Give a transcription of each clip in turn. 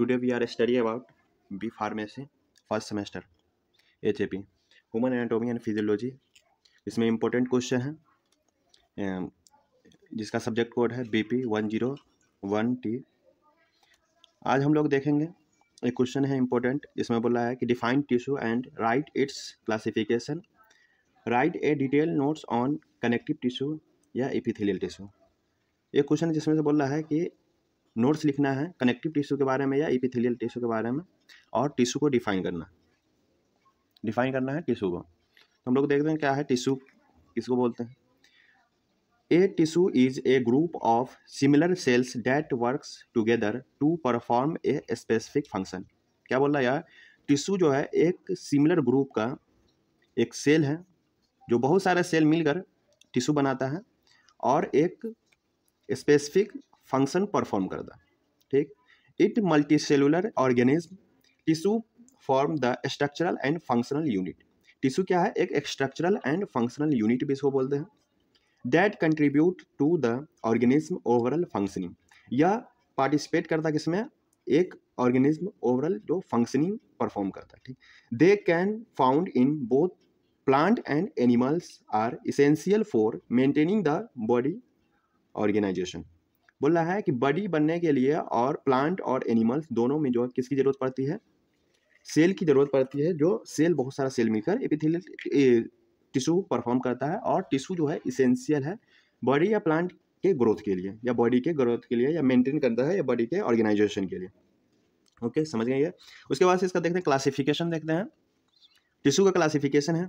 we are study about B pharmacy first semester H A P Human anatomy and physiology इसमें important um, question है जिसका subject code है B P one zero one T आज हम लोग देखेंगे एक क्वेश्चन है इम्पोर्टेंट जिसमें बोला है कि define tissue and write its classification write a detail notes on connective tissue या इपिथिलियल टिश्यू एक क्वेश्चन जिसमें से बोल रहा है कि नोट्स लिखना है कनेक्टिव टिश्यू के बारे में या इपिथेलियल टिश्यू के बारे में और टिश्यू को डिफाइन करना डिफाइन करना है टिश्यू को तो हम लोग देखते हैं क्या है टिश्यू किसको बोलते हैं a tissue is a group of similar cells that works together to perform a specific function क्या बोल रहा है यार टिश्यू जो है एक सिमिलर ग्रुप का एक सेल है जो बहुत सारे सेल मिलकर टिश्यू बनाता है और एक स्पेसिफिक फंक्शन परफॉर्म करता ठीक it multicellular organism tissue form the structural and functional unit tissue क्या है एक स्ट्रक्चरल एंड फंक्शनल यूनिट भी इसको बोलते हैं that contribute to the organism overall functioning या पार्टिसिपेट करता किसमें एक ऑर्गेनिज्म ओवरऑल जो फंक्शनिंग परफॉर्म करता है ठीक they can found in both plant and animals are essential for maintaining the body organisation बोल रहा है कि बडी बनने के लिए और प्लांट और एनिमल्स दोनों में जो है किसकी ज़रूरत पड़ती है सेल की ज़रूरत पड़ती है जो सेल बहुत सारा सेल मिलकर एपिथिल टिश्यू परफॉर्म करता है और टिश्यू जो है इसेंशियल है बॉडी या प्लांट के ग्रोथ के लिए या बॉडी के ग्रोथ के लिए या मेंटेन करता है या बॉडी के ऑर्गेनाइजेशन के लिए ओके समझ गए ये उसके बाद से इसका देखते हैं क्लासिफिकेशन देखते हैं टिशू का क्लासिफिकेशन है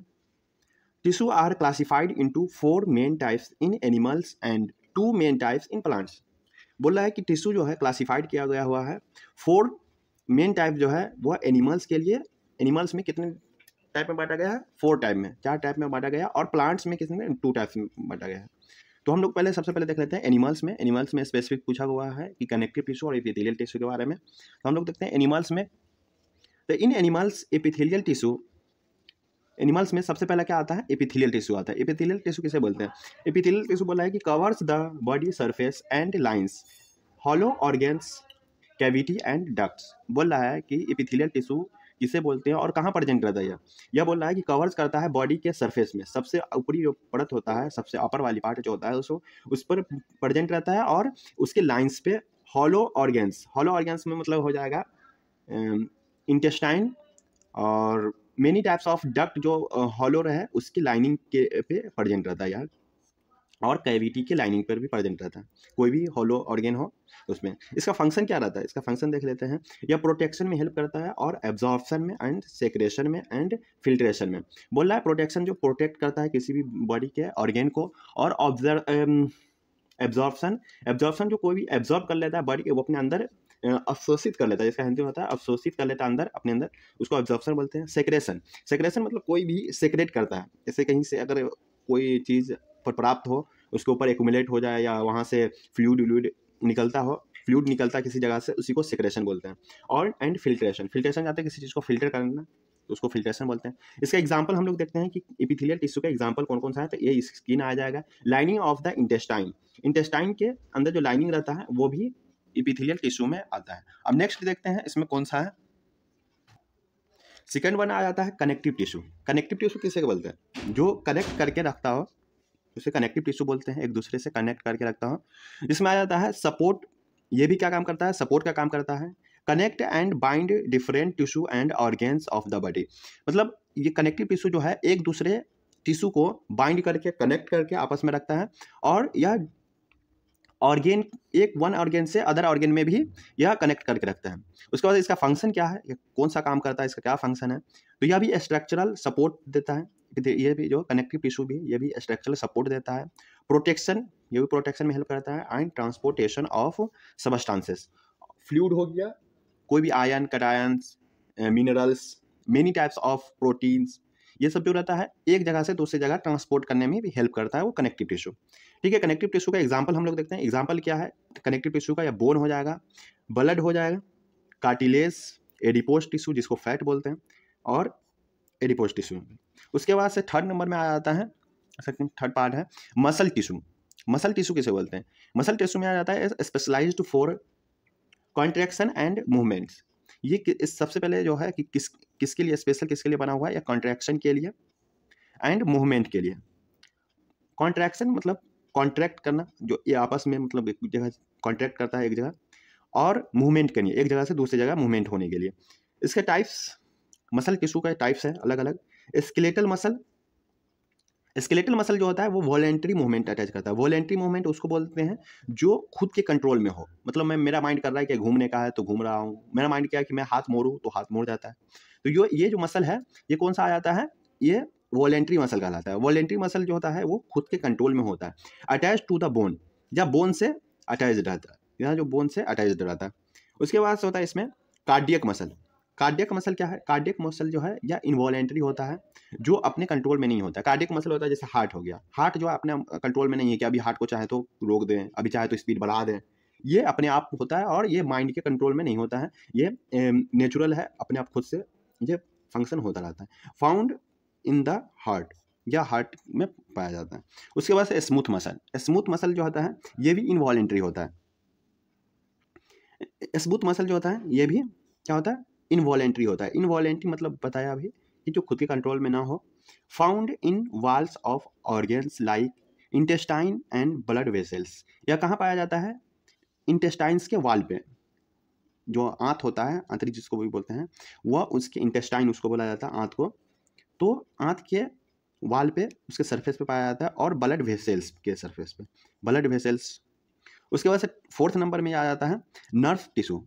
tissue are classified into four main types in animals and two main types in plants बोला है कि टिश्यू जो है क्लासिफाइड किया गया हुआ है फोर मेन टाइप जो है वो है एनिमल्स के लिए एनिमल्स में कितने टाइप में बांटा गया है फोर टाइप में चार टाइप में बांटा गया और प्लांट्स में कितने टू टाइप्स में बांटा गया है तो हम लोग पहले सबसे पहले देख लेते हैं एनिमल्स में एनिमल्स में स्पेसिफिक पूछा हुआ है कि कनेक्टिव टिश्यू और एपिथेलियल टिश्यू के बारे में तो हम लोग देखते हैं एनिमल्स में तो इन एनिमल्स एपिथेलियल टिश्यू एनिमल्स में सबसे पहला क्या आता है एपिथिलियल टिश्यू आता है एपिथिलियल टिश्यू किसे बोलते हैं एपिथिलियल टिश्यू बोला है कि covers the body surface and lines hollow organs cavity and ducts बोल रहा है कि एपिथिलियल टिश्यू किसे बोलते हैं और कहाँ प्रजेंट रहता है यह बोल रहा है कि कवर्स करता है बॉडी के सरफेस में सबसे ऊपरी जो परत होता है सबसे अपर वाली पार्ट जो होता है उसको उस पर प्रजेंट रहता है और उसके लाइन्स पे हॉलो ऑर्गेन्स हॉलो ऑर्गेन्स में मतलब हो जाएगा इंटेस्टाइन और मेनी टाइप्स ऑफ डक्ट जो हॉलोर है उसकी लाइनिंग के पे प्रजेंट रहता है यार और कैविटी के लाइनिंग पर भी प्रजेंट रहता है कोई भी होलो ऑर्गेन हो उसमें इसका फंक्शन क्या रहता है इसका फंक्शन देख लेते हैं यह प्रोटेक्शन में हेल्प करता है और एब्जॉर्प्शन में एंड सेक्रेशन में एंड फिल्ट्रेशन में बोल रहा है प्रोटेक्शन जो प्रोटेक्ट करता है किसी भी बॉडी के ऑर्गेन को और ऑब्जर्व एब्जॉर्प्शन एब्जॉर्प्शन जो कोई भी एब्जॉर्ब कर लेता है बॉडी के वो अपने अंदर अफसोसित कर लेता है जिसका हिंदी होता है अफसोसित कर लेता है अंदर अपने अंदर उसको ऑब्जॉर्प्शन बोलते हैं सेक्रेशन सेक्रेशन मतलब कोई भी सेक्रेट करता है जैसे कहीं से अगर कोई चीज़ पर प्राप्त हो उसके ऊपर एकुमुलेट हो जाए या वहाँ से फ्लूड व्लूड निकलता हो फ्लूड निकलता किसी जगह से उसी को सेक्रेशन बोलते हैं और एंड फिल्ट्रेशन फिल्ट्रेशन जाते हैं किसी चीज़ को फिल्टर करना तो उसको फिल्ट्रेशन बोलते हैं इसका एग्जाम्पल हम लोग देखते हैं कि इपिथीलियल टिश्यू का एग्जाम्पल कौन कौन सा है तो ये स्किन आ जाएगा lining of the intestine intestine के अंदर जो लाइनिंग रहता है वो भी इपिथिलियल टिश्यू में आता है अब नेक्स्ट देखते हैं इसमें कौन सा है सेकेंड वन आ जाता है कनेक्टिव टिश्यू कनेक्टिव टिश्यू किसे बोलते हैं जो कनेक्ट करके रखता हो उसे कनेक्टिव टिश्यू बोलते हैं एक दूसरे से कनेक्ट करके रखता हो इसमें आ जाता है सपोर्ट ये भी क्या काम करता है सपोर्ट का काम करता है connect and bind different tissue and organs of the body मतलब ये कनेक्टिव टिश्यू जो है एक दूसरे टिश्यू को बाइंड करके कनेक्ट करके आपस में रखता है और यह ऑर्गेन एक वन ऑर्गेन से अदर ऑर्गेन में भी यह कनेक्ट करके रखते हैं उसके बाद इसका फंक्शन क्या है कौन सा काम करता है इसका क्या फंक्शन है तो यह भी स्ट्रक्चरल सपोर्ट देता है ये भी जो कनेक्टिव टिश्यू भी ये भी स्ट्रक्चरल सपोर्ट देता है प्रोटेक्शन ये भी प्रोटेक्शन में हेल्प करता है and transportation of substances fluid हो गया कोई भी ion cation minerals many types of proteins ये सब जो रहता है एक जगह से दूसरी जगह ट्रांसपोर्ट करने में भी हेल्प करता है वो कनेक्टिव टिश्यू ठीक है कनेक्टिव टिश्यू का एग्जाम्पल हम लोग देखते हैं एग्जाम्पल क्या है कनेक्टिव टिश्यू का या बोन हो जाएगा ब्लड हो जाएगा कार्टिलेस एडिपोज टिश्यू जिसको फैट बोलते हैं और एडिपोज टिश्यू उसके बाद से थर्ड नंबर में आ जाता है थर्ड अच्छा, पार्ट है मसल टिश्यू मसल टिश्यू किसे बोलते हैं मसल टिश्यू में आ जाता है specialised for contraction and movements ये इस सबसे पहले जो है कि किस किसके लिए स्पेशल किसके लिए बना हुआ है या कॉन्ट्रैक्शन के लिए एंड मूवमेंट के लिए कॉन्ट्रैक्शन मतलब कॉन्ट्रैक्ट करना जो ये आपस में मतलब एक जगह कॉन्ट्रैक्ट करता है एक जगह और मूवमेंट करनी एक जगह से दूसरी जगह मूवमेंट होने के लिए इसके टाइप्स मसल टिशू का टाइप्स हैं अलग अलग स्केलेटल मसल स्केलेटल मसल जो होता है वो वॉलेंट्री मूवमेंट अटैच करता है वॉलेंट्री मूवमेंट उसको बोलते हैं जो खुद के कंट्रोल में हो मतलब मैं मेरा माइंड कर रहा है कि घूमने का है तो घूम रहा हूँ मेरा माइंड क्या है कि मैं हाथ मोड़ूँ तो हाथ मोड़ जाता है तो यो ये जो मसल है ये कौन सा आ जाता है ये वॉलेंट्री मसल कहलाता है वॉलेंट्री मसल जो होता है वो खुद के कंट्रोल में होता है अटैच टू द बोन या बोन से अटैच रहता है यहाँ जो बोन से अटैच रहता है उसके बाद होता है इसमें कार्डियक मसल कार्डियक मसल क्या है कार्डियक मसल जो है या इन्वॉलेंट्री होता है जो अपने कंट्रोल में नहीं होता है कार्डियक मसल होता है जैसे हार्ट हो गया हार्ट जो है अपने कंट्रोल में नहीं है कि अभी हार्ट को चाहे तो रोक दें अभी चाहे तो स्पीड बढ़ा दें ये अपने आप होता है और ये माइंड के कंट्रोल में नहीं होता है ये नेचुरल है अपने आप खुद से ये फंक्शन होता रहता है फाउंड इन द हार्ट या हार्ट में पाया जाता है उसके बाद स्मूथ मसल स्मूथ मसल जो होता है ये भी इन्वॉलेंट्री होता है स्मूथ मसल जो होता है ये भी क्या होता है इन्वॉलेंट्री होता है इन्वॉलेंट्री मतलब बताया अभी कि जो खुद के कंट्रोल में ना हो found in walls of organs like intestine and blood vessels या कहाँ पाया जाता है इंटेस्टाइन्स के वाल पे जो आंत होता है आंतरिक जिसको भी बोलते हैं वह उसके इंटेस्टाइन उसको बोला जाता है आंत को तो आंत के वाल पे उसके सरफेस पे पाया जाता है और ब्लड वेसल्स के सरफेस पे ब्लड वेसल्स उसके बाद से फोर्थ नंबर में आ जाता है nerve tissue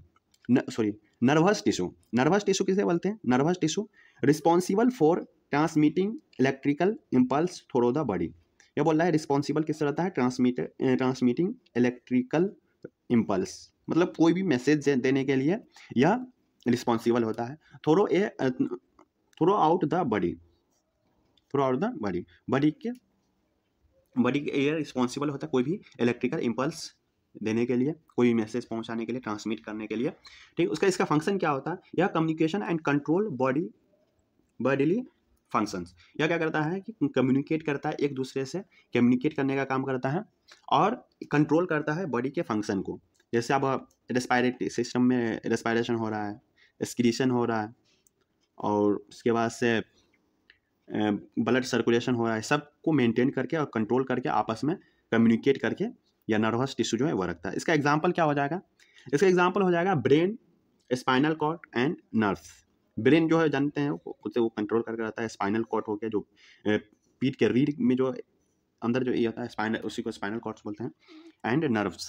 sorry nervous tissue nervous tissue किसे बोलते हैं nervous tissue responsible for transmitting electrical impulse through the body यह बोल रहा है रिस्पॉन्सिबल किस रहता है ट्रांसमिट ट्रांसमिटिंग इलेक्ट्रिकल इम्पल्स मतलब कोई भी मैसेज देने के लिए यह रिस्पॉन्सिबल होता है through a throughout the body throughout the body body के बॉडी एयर रिस्पॉन्सिबल होता है कोई भी इलेक्ट्रिकल इम्पल्स देने के लिए कोई मैसेज पहुंचाने के लिए ट्रांसमिट करने के लिए ठीक उसका इसका फंक्शन क्या होता है यह communication and control body bodily functions यह क्या करता है कि कम्युनिकेट करता है एक दूसरे से कम्युनिकेट करने का काम करता है और कंट्रोल करता है बॉडी के फंक्शन को जैसे अब रेस्पायरेटरी सिस्टम में रेस्पायरेशन हो रहा है एक्सक्रीशन हो रहा है और उसके बाद से ब्लड सर्कुलेशन हो रहा है सबको मेंटेन करके और कंट्रोल करके आपस में कम्युनिकेट करके या नर्वस टिश्यू जो है वह रखता है इसका एग्जाम्पल क्या हो जाएगा इसका एग्जाम्पल हो जाएगा brain spinal cord and nerves brain जो है जानते हैं उसे वो कंट्रोल करके रहता है स्पाइनल कॉर्ड हो गया जो पीठ के रीढ़ में जो अंदर जो ये होता है स्पाइनल उसी को स्पाइनल कॉर्ड्स बोलते हैं एंड नर्व्स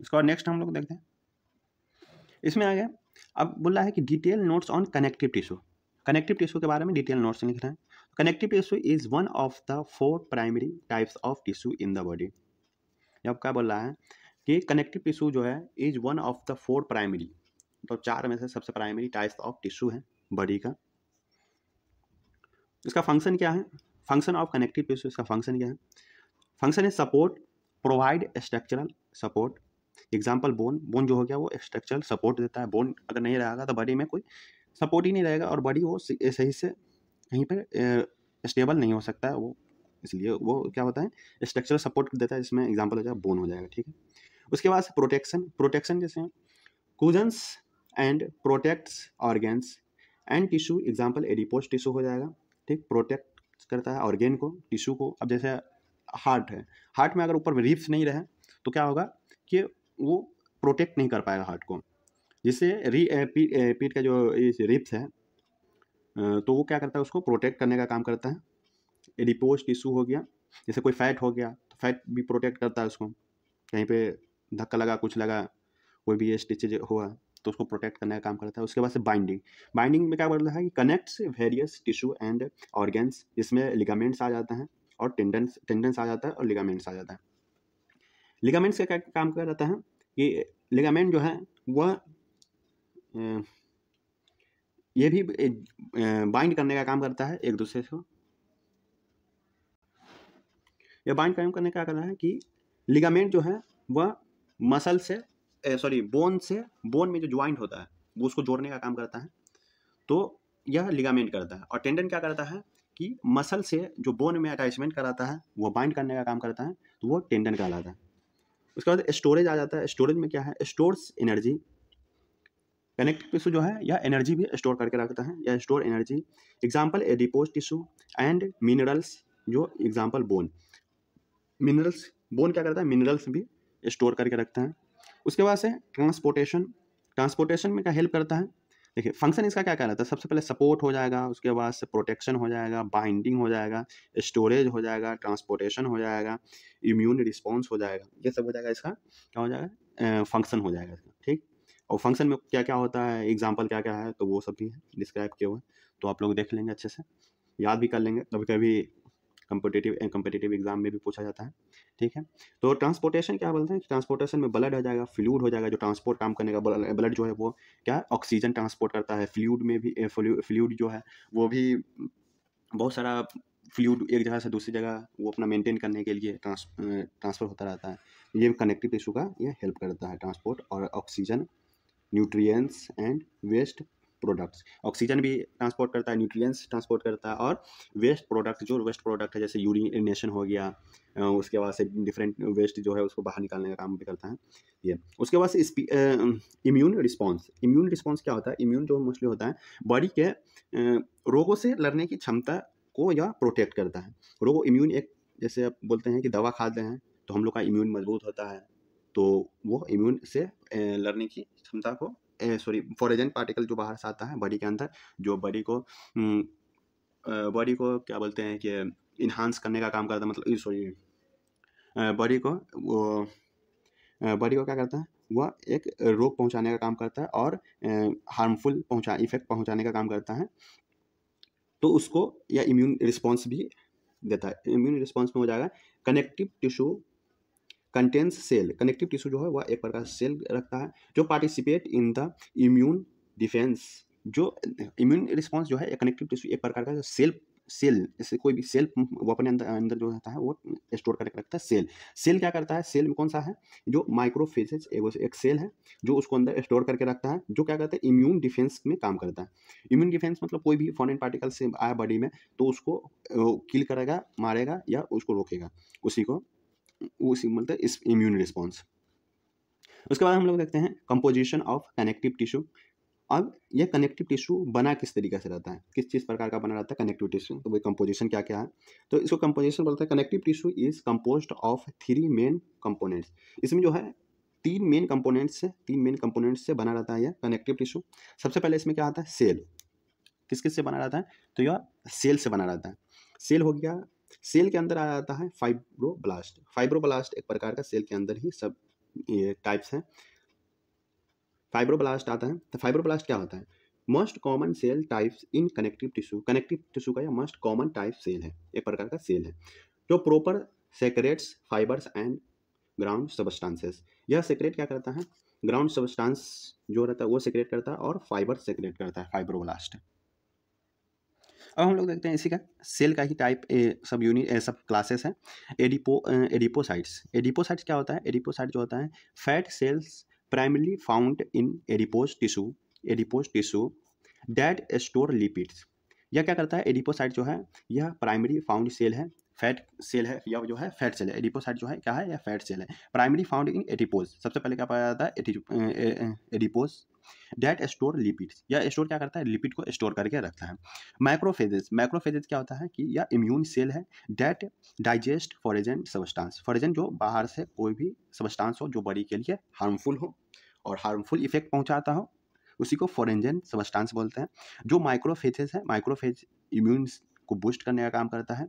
इसके बाद नेक्स्ट हम लोग देखते हैं इसमें आ गया अब बोला है कि detail notes on connective tissue connective tissue के बारे में डिटेल नोट्स लिख रहे हैं connective tissue is one of the four primary types of tissue in the body अब क्या बोल रहा है कि कनेक्टिव टिश्यू जो है is one of the four primary तो चार में से सबसे प्राइमरी टाइप्स ऑफ टिश्यू है बॉडी का इसका फंक्शन क्या है फंक्शन ऑफ कनेक्टिव टिश्यू इसका फंक्शन क्या है function is support provide structural support example bone bone जो हो गया वो स्ट्रक्चरल सपोर्ट देता है बोन अगर नहीं रहेगा तो बॉडी में कोई सपोर्ट ही नहीं रहेगा और बॉडी वो सही से कहीं पर स्टेबल नहीं हो सकता है वो इसलिए वो क्या होता है स्ट्रक्चरल सपोर्ट देता है जिसमें एग्जाम्पल हो जाएगा बोन हो जाएगा ठीक है उसके बाद प्रोटेक्शन प्रोटेक्शन जैसे cushions and protects organs and tissue example adipose tissue हो जाएगा ठीक प्रोटेक्ट करता है ऑर्गेन को टिश्यू को अब जैसे हार्ट है हार्ट में अगर ऊपर रिप्स नहीं रहे तो क्या होगा कि वो प्रोटेक्ट नहीं कर पाएगा हार्ट को जिससे री पीठ eh, eh, का जो रिप्स है तो वो क्या करता है उसको प्रोटेक्ट करने का काम करता है रिपोज टिश्यू हो गया जैसे कोई फैट हो गया तो फैट भी प्रोटेक्ट करता है उसको कहीं पे धक्का लगा कुछ लगा कोई भी स्टिचेज हुआ तो उसको प्रोटेक्ट करने का काम करता है उसके बाद से बाइंडिंग बाइंडिंग में क्या बोलता है कि connects various tissue and organs जिसमें लिगामेंट्स आ जाते हैं और टेंडेंस टेंडेंस आ जाता है और लिगामेंट्स आ जाता है लिगामेंट्स का क्या काम कर रहता है कि लिगामेंट जो है वह ये भी बाइंड करने का काम करता है एक दूसरे को यह बाइंड काम करने का करना है कि लिगामेंट जो है वह मसल से सॉरी बोन से बोन में जो ज्वाइंट होता है वो उसको जोड़ने का काम करता है तो यह लिगामेंट करता है और टेंडन क्या करता है कि मसल से जो बोन में अटैचमेंट कराता है वो बाइंड करने का काम करता है तो वो टेंडन कहलाता है उसके बाद स्टोरेज आ जाता है स्टोरेज में क्या है स्टोर्स एनर्जी कनेक्टिव टिश्यू जो है या एनर्जी भी स्टोर करके रखता है या store energy example adipose tissue and minerals जो एग्जाम्पल बोन मिनरल्स बोन क्या करता है मिनरल्स भी स्टोर करके रखता है उसके बाद से ट्रांसपोर्टेशन ट्रांसपोर्टेशन में क्या हेल्प करता है देखिए फंक्शन इसका क्या कहलाता है सबसे पहले सपोर्ट हो जाएगा उसके बाद से प्रोटेक्शन हो जाएगा बाइंडिंग हो जाएगा स्टोरेज हो जाएगा ट्रांसपोर्टेशन हो जाएगा इम्यून रिस्पॉन्स हो जाएगा ये सब हो जाएगा इसका क्या हो जाएगा फंक्शन हो जाएगा इसका ठीक और फंक्शन में क्या क्या होता है एग्जाम्पल क्या क्या है तो वो सब भी है डिस्क्राइब किए हुए तो आप लोग देख लेंगे अच्छे से याद भी कर लेंगे कभी कभी कम्पिटेटिव कम्पिटेटिव एग्जाम में भी पूछा जाता है ठीक है तो ट्रांसपोर्टेशन क्या बोलते हैं ट्रांसपोर्टेशन में ब्लड आ जाएगा फ्लूड हो जाएगा जो ट्रांसपोर्ट काम करने का ब्लड जो है वो क्या ऑक्सीजन ट्रांसपोर्ट करता है फ्लूड में भी फ्लूड eh, जो है वो भी बहुत सारा फ्लूड एक जगह से दूसरी जगह वो अपना मेंटेन करने के लिए ट्रांस ट्रांसफ़र eh, होता रहता है ये कनेक्टिव टिशू का ये हेल्प करता है ट्रांसपोर्ट और oxygen nutrients and waste products oxygen भी ट्रांसपोर्ट करता है न्यूट्रिएंट्स ट्रांसपोर्ट करता है और वेस्ट प्रोडक्ट जो वेस्ट प्रोडक्ट है जैसे यूरिनेशन हो गया उसके बाद से डिफरेंट वेस्ट जो है उसको बाहर निकालने का काम भी करता है ये उसके बाद से इम्यून रिस्पॉन्स इम्यून रिस्पॉन्स क्या होता है इम्यून जो मोस्टली होता है बॉडी के रोगों से लड़ने की क्षमता को या प्रोटेक्ट करता है रोगो इम्यून एक जैसे आप बोलते हैं कि दवा खाते हैं तो हम लोग का इम्यून मजबूत होता है तो वो इम्यून से लड़ने की क्षमता को सॉरी फॉरेजन पार्टिकल जो बाहर से आता है बॉडी के अंदर जो बॉडी को बॉडी हम्म, को क्या बोलते हैं कि इन्हांस करने का काम करता है मतलब सॉरी बॉडी को वो बॉडी को क्या करता है वह एक रोग पहुंचाने का काम करता है और हार्मफुल पहुंचा इफेक्ट पहुंचाने का काम करता है तो उसको या इम्यून रिस्पॉन्स भी देता है इम्यून रिस्पॉन्स में हो जाएगा connective tissue contains cell connective tissue जो है वह एक प्रकार सेल रखता है जो participate in the immune defence जो इम्यून रिस्पॉन्स जो है कनेक्टिव टिश्यू एक प्रकार का सेल सेल जैसे कोई भी सेल वो अपने अंदर अंदर जो रहता है वो स्टोर करके रखता है सेल सेल क्या करता है सेल में कौन सा है जो माइक्रोफेज एक सेल है जो उसको अंदर स्टोर करके रखता है जो क्या करता है इम्यून डिफेंस में काम करता है इम्यून डिफेंस मतलब कोई भी फॉरन पार्टिकल से आया बॉडी में तो उसको किल करेगा मारेगा या उसको रोकेगा उसी को वो सिंबल था इस इम्यून रिस्पॉन्स उसके बाद हम लोग देखते हैं कंपोजिशन ऑफ कनेक्टिव टिश्यू अब यह कनेक्टिव टिश्यू बना किस तरीके से रहता है किस चीज़ प्रकार का बना रहता है कनेक्टिव टिश्यू तो वही कंपोजिशन क्या क्या है तो इसको कंपोजिशन बोलते हैं connective tissue is compose of three main components इसमें जो है तीन मेन कंपोनेंट्स से तीन मेन कंपोनेंट्स से बना रहता है यह कनेक्टिव टिश्यू सबसे पहले इसमें क्या आता है सेल किस किस से बना रहता है तो यह सेल से बना रहता है सेल हो गया सेल के अंदर आ जाता है फाइब्रोब्लास्ट फाइब्रोब्लास्ट एक प्रकार का सेल के अंदर ही सब टाइप्स हैं फाइब्रोब्लास्ट आता है तो फाइब्रोब्लास्ट क्या होता है most common cell types in connective tissue connective tissue का यह मोस्ट कॉमन टाइप सेल है एक प्रकार का सेल है जो proper secretes fibres and ground substances यह सेक्रेट क्या करता है ग्राउंड सबस्टांस जो रहता है वो सेक्रेट करता है और फाइबर सेक्रेट करता है फाइब्रोब्लास्ट अब हम लोग देखते हैं इसी का सेल का ही टाइप ए सब यूनिट सब क्लासेस हैं एडिपो एडिपोसाइट्स एडिपोसाइट्स क्या होता है एडिपोसाइट जो होता है fat cells primarily found in adipose tissue adipose tissue that store lipids यह क्या करता है एडिपोसाइट जो है यह प्राइमरी फाउंड सेल है फैट सेल है या जो है फैट सेल है एडिपोसाइट जो है क्या है यह फैट सेल है प्राइमरी फाउंड इन एडिपोज सबसे पहले क्या पाया जाता है एडिपोज डैट स्टोर लिपिड्स या स्टोर क्या करता है लिपिड को स्टोर करके रखता है माइक्रोफेजेस माइक्रोफेजेस क्या होता है कि यह इम्यून सेल है that digest foreign substance foreign जो बाहर से कोई भी सबस्टांस हो जो बॉडी के लिए हार्मफुल हो और हार्मफुल इफेक्ट पहुंचाता हो उसी को फॉरेंजन सबस्टांस बोलते हैं जो माइक्रोफेजेस है माइक्रोफेज इम्यून को बूस्ट करने का काम करता है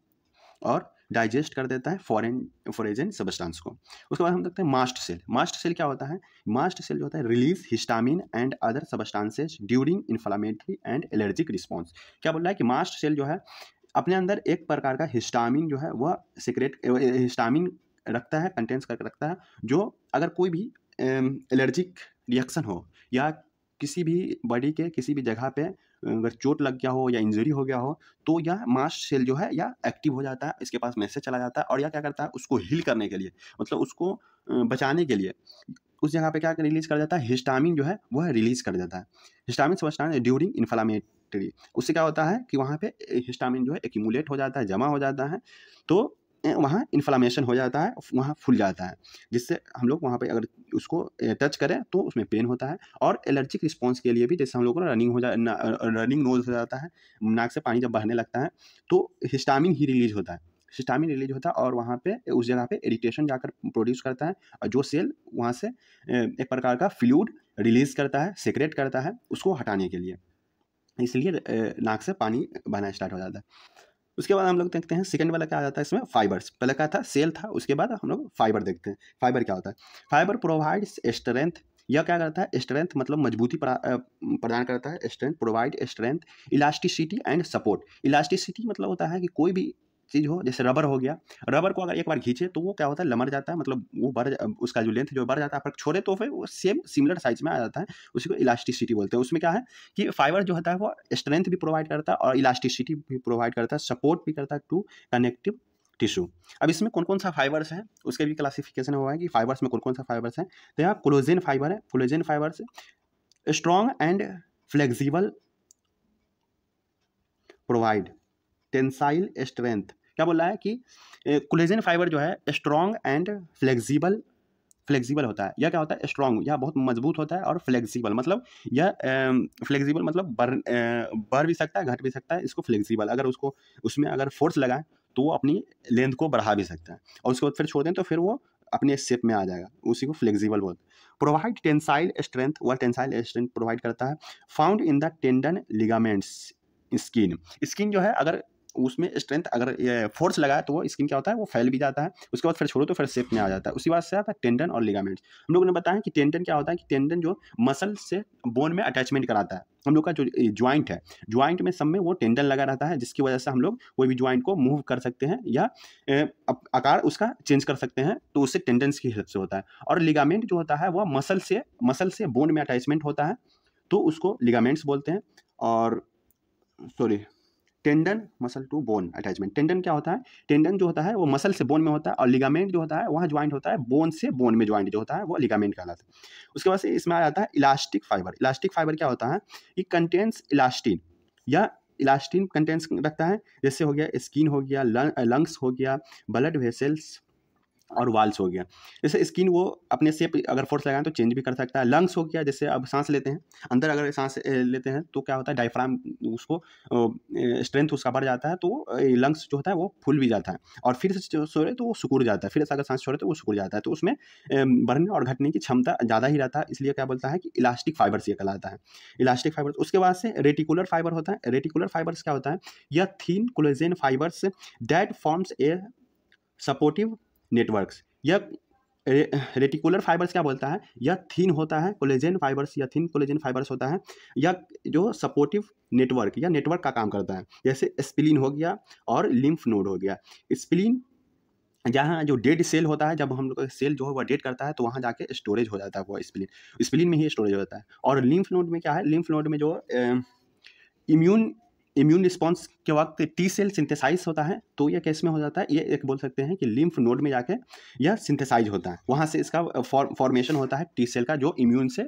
और डाइजेस्ट कर देता है फॉरेन फॉरेजन सबस्टांस को उसके बाद हम देखते हैं मास्ट सेल मास्ट सेल क्या होता है मास्ट सेल जो होता है release histamine and other substances during inflammatory and allergic response क्या बोल रहा है कि मास्ट सेल जो है अपने अंदर एक प्रकार का हिस्टामिन जो है वह सिक्रेट हिस्टामिन रखता है कंटेंस करके रखता है जो अगर कोई भी एलर्जिक रिएक्शन हो या किसी भी बॉडी के किसी भी जगह पे अगर चोट लग गया हो या इंजरी हो गया हो तो यह मास सेल जो है या एक्टिव हो जाता है इसके पास मैसेज चला जाता है और यह क्या करता है उसको हील करने के लिए मतलब उसको बचाने के लिए उस जगह पे क्या रिलीज कर जाता है हिस्टामिन जो है वह रिलीज कर जाता है हिस्टामिन समझना ड्यूरिंग इन्फ्लामेटरी उससे क्या होता है कि वहाँ पे हिस्टामिन जो है एक्यूमुलेट हो जाता है जमा हो जाता है तो वहाँ इन्फ्लामेशन हो जाता है वहाँ फूल जाता है जिससे हम लोग वहाँ पे अगर उसको टच करें तो उसमें पेन होता है और एलर्जिक रिस्पॉन्स के लिए भी जैसे हम लोगों को रनिंग हो जा रनिंग नोज हो जाता है नाक से पानी जब बहने लगता है तो हिस्टामिन ही रिलीज होता है हिस्टामिन रिलीज होता है और वहाँ पे उस जगह पे इरिटेशन जाकर प्रोड्यूस करता है और जो सेल वहाँ से एक प्रकार का फ्लूड रिलीज करता है सेक्रेट करता है उसको हटाने के लिए इसलिए नाक से पानी बहना स्टार्ट हो जाता है उसके बाद हम लोग देखते हैं सेकंड वाला क्या आ जाता है इसमें फाइबर्स पहले क्या था सेल था उसके बाद हम लोग फाइबर देखते हैं फाइबर क्या होता है फाइबर प्रोवाइड्स स्ट्रेंथ यह क्या करता है स्ट्रेंथ मतलब मजबूती प्रदान करता है strength provide strength elasticity and support elasticity मतलब होता है कि कोई भी चीज़ हो जैसे रबर हो गया रबर को अगर एक बार खींचे तो वो क्या होता है लमर जाता है मतलब वो बढ़ उसका जो लेंथ जो बढ़ जाता है पर छोड़े तो फिर वो सेम सिमिलर साइज में आ जाता है उसी को इलास्टिसिटी बोलते हैं उसमें क्या है कि फाइबर जो होता है वो स्ट्रेंथ भी प्रोवाइड करता है और इलास्टिसिटी भी प्रोवाइड करता है सपोर्ट भी करता है टू कनेक्टिव टिश्यू अब इसमें कौन कौन सा फाइबर्स हैं उसके भी क्लासिफिकेशन हुआ है कि फाइबर्स में कौन कौन सा फाइबर्स हैं तो यहाँ क्लोजिन फाइबर है collagen fibers strong and flexible provide tensile strength क्या बोल रहा है कि कोलेजन फाइबर जो है स्ट्रॉन्ग एंड फ्लेक्सिबल फ्लेक्सिबल होता है यह क्या होता है स्ट्रॉन्ग यह बहुत मजबूत होता है और फ्लेक्सिबल मतलब यह फ्लेक्सिबल मतलब बढ़ बढ़ भी सकता है घट भी सकता है इसको फ्लेक्सिबल अगर उसको उसमें अगर फोर्स लगाएं तो वो अपनी लेंथ को बढ़ा भी सकता है और उसके बाद फिर छोड़ दें तो फिर वो अपने शेप में आ जाएगा उसी को फ्लेक्सिबल बोलते हैं प्रोवाइड टेंसाइल स्ट्रेंथ वह टेंसाइल स्ट्रेंथ प्रोवाइड करता है found in the tendon ligaments skin skin जो है अगर उसमें स्ट्रेंथ अगर फोर्स लगाया तो वो स्किन क्या होता है वो फैल भी जाता है उसके बाद फिर छोड़ो तो फिर सेप में आ जाता है उसी बात से आता है टेंडन और लिगामेंट्स हम लोगों ने बताया कि टेंडन क्या होता है कि टेंडन जो मसल से बोन में अटैचमेंट कराता है हम लोग का जो ज्वाइंट है ज्वाइंट में सब में वो टेंडन लगा रहता है जिसकी वजह से हम लोग कोई भी ज्वाइंट को मूव कर सकते हैं या आकार उसका चेंज कर सकते हैं तो उससे टेंडन की हेल्प से होता है और लिगामेंट जो होता है वह मसल से मसल से बोन में अटैचमेंट होता है तो उसको लिगामेंट्स बोलते हैं और sorry tendon muscle to bone attachment tendon क्या होता है टेंडन जो होता है वो मसल से बोन में होता है और लिगामेंट जो होता है वहाँ ज्वाइंट होता है बोन से बोन में ज्वाइंट जो होता है वो लिगामेंट कहलाता है उसके बाद से इसमें आ जाता है इलास्टिक फाइबर इलास्टिक फाइबर क्या होता है ये कंटेंस इलास्टिन या इलास्टिन कंटेंट्स रखता है जैसे हो गया स्किन हो गया लंग्स हो गया ब्लड वेसल्स और वाल्स हो गया जैसे स्किन वो अपने से अगर फोर्स लगाएं तो चेंज भी कर सकता है लंग्स हो गया जैसे अब सांस लेते हैं अंदर अगर सांस लेते हैं तो क्या होता है डायफ्राम उसको स्ट्रेंथ उसका बढ़ जाता है तो लंग्स जो होता है वो फूल भी जाता है और फिर से छोड़े तो वो सिकुड़ जाता है फिर से अगर सांस छोड़े तो वो सिकुड़ जाता है तो उसमें बढ़ने और घटने की क्षमता ज़्यादा ही रहता है इसलिए क्या बोलता है कि इलास्टिक फाइबर्स ये कहलाता है इलास्टिक फाइबर्स उसके बाद से रेटिकुलर फाइबर होता है रेटिकुलर फाइबर्स क्या होता है यह thin collagen fibers that forms a supportive networks यह रे, रेटिकुलर फाइबर्स क्या बोलता है यह थीन होता है कोलेजन फाइबर्स या थीन कोलेजन फाइबर्स होता है यह जो सपोर्टिव नेटवर्क या नेटवर्क का काम करता है जैसे स्प्लिन हो गया और लिम्फ नोड हो गया स्प्लिन जहाँ जो डेड सेल होता है जब हम लोग सेल जो है वह डेड करता है तो वहाँ जाके स्टोरेज हो जाता है वो स्प्लिन स्प्लिन में ही स्टोरेज हो जाता है और लिम्फ नोड में क्या है लिम्फ नोड में जो इम्यून इम्यून रिस्पॉन्स के वक्त टी सेल सिंथेसाइज होता है तो यह केस में हो जाता है ये एक बोल सकते हैं कि लिम्फ नोड में जाके यह सिंथेसाइज होता है वहाँ से इसका फॉर्मेशन फौर, होता है टी सेल का जो इम्यून से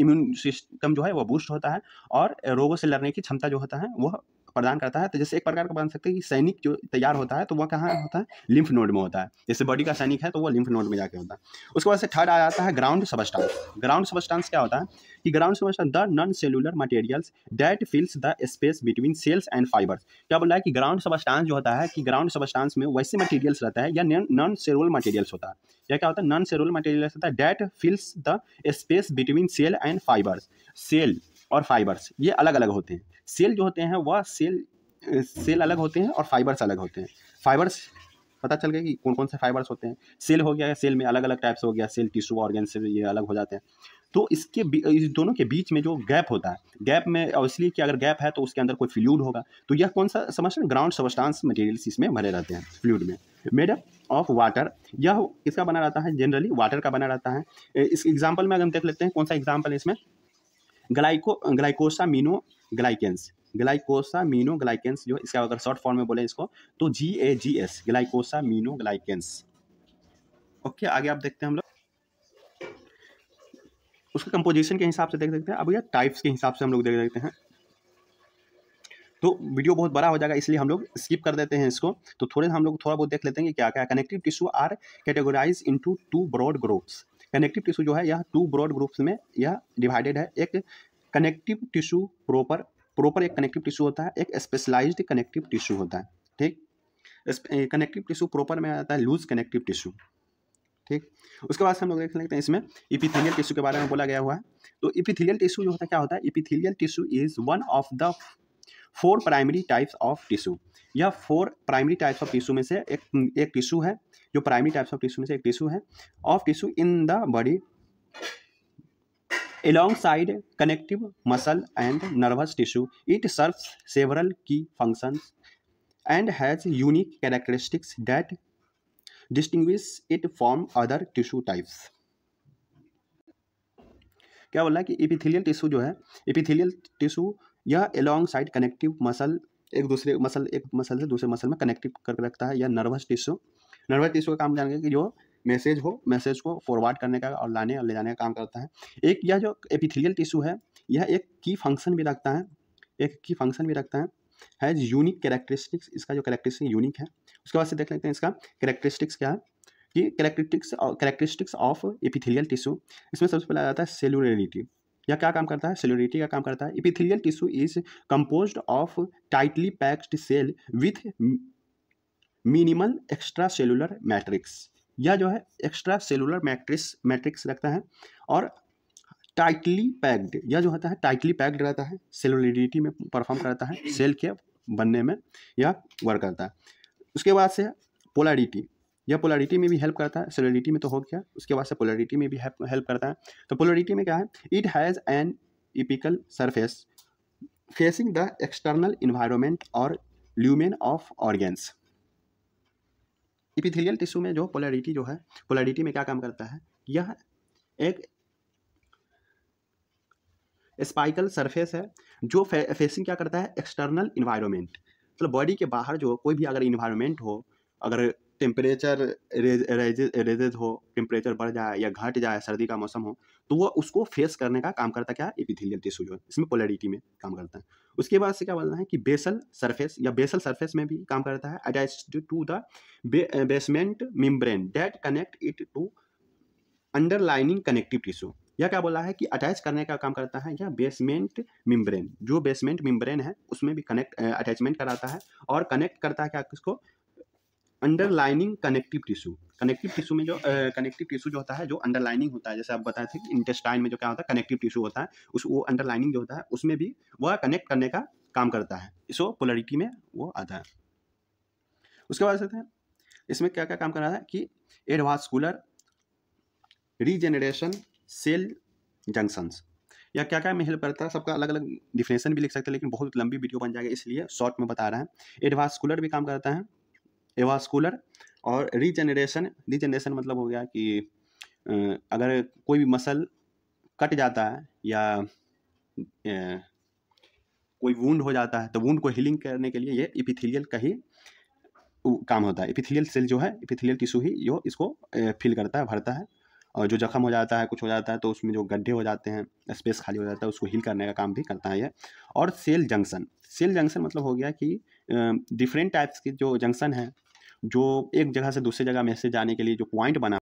इम्यून सिस्टम जो है वह बूस्ट होता है और रोगों से लड़ने की क्षमता जो होता है वह प्रदान करता है तो जैसे एक प्रकार का बन सकते हैं कि सैनिक जो तैयार होता है तो वह कहाँ होता है लिम्फ नोड में होता है जैसे बॉडी का सैनिक है तो वह लिम्फ नोड में जाकर होता है उसके बाद से थर्ड आ जाता है ग्राउंड सबस्टांस ग्राउंड सबस्टांस क्या होता है कि ground substance the non cellular materials that fills the space between cells and fibers क्या बोला है कि ग्राउंड सबस्टांस जो होता है कि ग्राउंड सबस्टांस में वैसे मटेरियल्स रहता है या नॉन सेलुलर मटेरियल्स होता है या क्या होता है नॉन सेलुलर मटेरियल्स होता है that fills the space between cell and fibers cell और फाइबर्स ये अलग अलग होते हैं सेल जो होते हैं वह सेल सेल अलग होते हैं और फाइबर्स अलग होते हैं फाइबर्स पता चल गया कि कौन कौन से फाइबर्स होते हैं सेल हो गया सेल में अलग अलग टाइप्स हो गया सेल टिश्यू ऑर्गेन से ये अलग हो जाते हैं तो इसके इस दोनों के बीच में जो गैप होता है गैप में और इसलिए कि अगर गैप है तो उसके अंदर कोई फ्लूड होगा तो यह कौन सा समझते हैं ग्राउंड सबस्टांस मटेरियल्स इसमें भरे रहते हैं फ्लूड में मेड अप ऑफ वाटर यह इसका बना रहता है जनरली वाटर का बना रहता है इस एग्जाम्पल में अगर हम देख लेते हैं कौन सा एग्जाम्पल है इसमें ग्लाइको ग्लाइकोसामिनो ग्लाइकेंस ग्लाइकोसा मीनो ग्लाइकेंस जो इसका अगर शॉर्ट फॉर्म में बोले इसको तो जी ए जी एस ग्लाइकोसा मीनो ग्लाइकेंस ओके आगे आप देखते हैं हम लोग उसके कंपोजिशन के हिसाब से देख देखते हैं अब या टाइप्स के हिसाब से हम लोग देख देखते हैं तो वीडियो बहुत बड़ा हो जाएगा इसलिए हम लोग स्किप कर देते हैं इसको तो थोड़े हम लोग थोड़ा बहुत देख लेते हैं कि क्या क्या connective tissue are categorize into two broad groups connective tissue जो है यह टू ब्रॉड ग्रुप्स में यह डिवाइडेड है एक कनेक्टिव टिश्यू प्रॉपर प्रॉपर एक कनेक्टिव टिश्यू होता है एक स्पेशलाइज कनेक्टिव टिश्यू होता है ठीक कनेक्टिव टिश्यू प्रॉपर में आता है लूज कनेक्टिव टिश्यू ठीक उसके बाद हम लोग देख लेते हैं इसमें इपिथेलियल टिश्यू के बारे में बोला गया हुआ है तो इपिथेलियल टिश्यू जो होता है क्या होता है epithelial tissue is one of the four primary types of tissue यह four primary types of tissue में से एक एक टिश्यू है जो प्राइमरी टाइप्स ऑफ टिश्यू में से एक टिश्यू है of tissue in the body alongside connective muscle and nervous tissue it serve several key function and has unique characteristics that distinguish it form other tissue types क्या बोला कि epithelial tissue जो है epithelial tissue यह alongside connective muscle एक दूसरे muscle एक muscle से दूसरे मसल में कनेक्टिव करके रखता है या नर्वस टिश्यू नर्वस टिश्यू का काम जानेंगे कि जो मैसेज हो मैसेज को फॉरवर्ड करने का और लाने और ले जाने का काम करता है एक यह जो एपिथेलियल टिश्यू है यह एक की फंक्शन भी रखता है एक की फंक्शन भी रखता है हैज़ यूनिक कैरेक्टरिस्टिक्स इसका जो कैरेक्टरिस्टिक यूनिक है उसके बाद से देख लेते हैं इसका कैरेक्टरिस्टिक्स क्या है कि characteristics characteristics of epithelial tissue इसमें सबसे पहला जाता है सेलुलरिटी यह क्या काम करता है सेलुलरिटी का काम करता है epithelial tissue is compose of tightly packed cell with minimal extracellular matrix यह जो है एक्स्ट्रा सेलुलर मैट्रिक्स मैट्रिक्स रखता है और टाइटली पैक्ड यह जो होता है टाइटली पैक्ड रहता है सेलुलिडिटी में परफॉर्म करता है सेल के बनने में यह वर्क करता है उसके बाद से पोलारिटी यह पोलारिटी में भी हेल्प करता है सेलुलरिटी में तो हो गया उसके बाद से पोलरिटी में भी हेल्प करता है तो पोलरिटी में क्या है it has an apical surface facing the external environment और lumen of organs epithelial tissue में जो पोलरिटी जो है पोलरिटी में क्या काम करता है यह एक स्पाइकल सरफेस है जो फे, फेसिंग क्या करता है एक्सटर्नल इन्वायरमेंट मतलब बॉडी के बाहर जो कोई भी अगर इन्वायरमेंट हो अगर टेम्परेचर रेजेज हो टेम्परेचर बढ़ जाए या घट जाए सर्दी का मौसम हो तो वो उसको फेस करने का काम करता क्या है एपिथेलियल टिश्यू जो है इसमें पोलरिटी में काम करता है उसके बाद से क्या बोलना है कि बेसल सरफेस या बेसल सरफेस में भी काम करता है attach to the basement membrane that connect it to underlining connective tissue या क्या बोला है कि अटैच करने का काम करता है या बेसमेंट मिम्ब्रेन जो बेसमेंट मिम्ब्रेन है उसमें भी कनेक्ट अटैचमेंट कराता है और कनेक्ट करता है क्या किसको underlining connective tissue connective tissue में जो कनेक्टिव टिश्यू जो होता है जो अंडरलाइनिंग होता है जैसे आप बताए थे कि इंटेस्टाइन में जो क्या होता है कनेक्टिव टिश्यू होता है उस वो अंडरलाइनिंग जो होता है उसमें भी वह कनेक्ट करने का काम करता है इसो पोलरिटी में वो आता है उसके बाद हैं इसमें क्या क्या काम कर रहा है कि एडवास्कुलर रीजेनरेशन सेल जंक्शंस या क्या क्या में हेल्प करता है सबका अलग अलग डिफिनेशन भी लिख सकते हैं लेकिन बहुत लंबी वीडियो बन जाएगा इसलिए शॉर्ट में बता रहा है एडवास्कुलर भी काम करता है एवास्कुलर और रीजनरेशन रीजनरेशन मतलब हो गया कि अगर कोई भी मसल कट जाता है या कोई वुंड हो जाता है तो वुंड को हीलिंग करने के लिए ये इपिथिलियल का ही काम होता है इपिथिलियल सेल जो है इपिथिलियल टिशू ही जो इसको फिल करता है भरता है और जो जख्म हो जाता है कुछ हो जाता है तो उसमें जो गड्ढे हो जाते हैं स्पेस खाली हो जाता है उसको हील करने का काम भी करता है ये और सेल जंक्शन सेल जंक्शन मतलब हो गया कि डिफरेंट टाइप्स के जो जंक्शन हैं जो एक जगह से दूसरी जगह मैसेज जाने के लिए जो पॉइंट बना